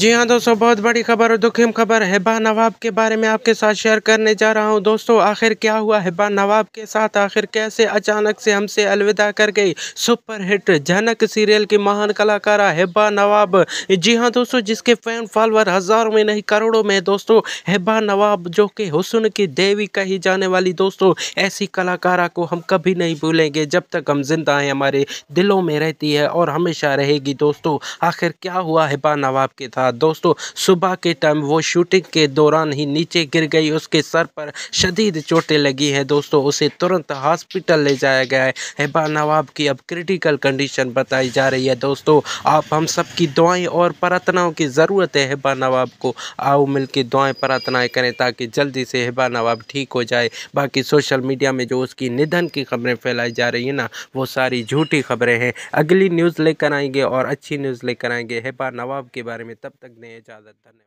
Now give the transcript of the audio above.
जी हाँ दोस्तों बहुत बड़ी खबर और दुखीम खबर हिबा नवाब के बारे में आपके साथ शेयर करने जा रहा हूँ दोस्तों आखिर क्या हुआ हिबा नवाब के साथ आखिर कैसे अचानक से हमसे अलविदा कर गई सुपर हिट जनक सीरियल की महान कलाकारा हिबा नवाब जी हाँ दोस्तों जिसके फैन फॉलोअर हज़ारों में नहीं करोड़ों में दोस्तों हिबा नवाब जो कि हुसन की देवी कही जाने वाली दोस्तों ऐसी कलाकारा को हम कभी नहीं भूलेंगे जब तक हम जिंदा हैं हमारे दिलों में रहती है और हमेशा रहेगी दोस्तों आखिर क्या हुआ हिबा नवाब के साथ था दोस्तों सुबह के टाइम वो शूटिंग के दौरान ही नीचे गिर गई उसके सर पर शदीद चोटें लगी है दोस्तों उसे तुरंत हॉस्पिटल ले जाया गया है हेबा नवाब की अब क्रिटिकल कंडीशन बताई जा रही है दोस्तों आप हम सबकी दुआएं और प्रार्थनाओं की ज़रूरत है हेबा नवाब को आओ मिल के दुआएँ प्रार्थनाएँ करें ताकि जल्दी से हेबा नवाब ठीक हो जाए बाकी सोशल मीडिया में जो उसकी निधन की खबरें फैलाई जा रही हैं ना वो सारी झूठी खबरें हैं अगली न्यूज़ लेकर आएंगे और अच्छी न्यूज़ लेकर आएंगे हेबा नवाब के बारे में तब तक दें इजाज़त धन्यवाद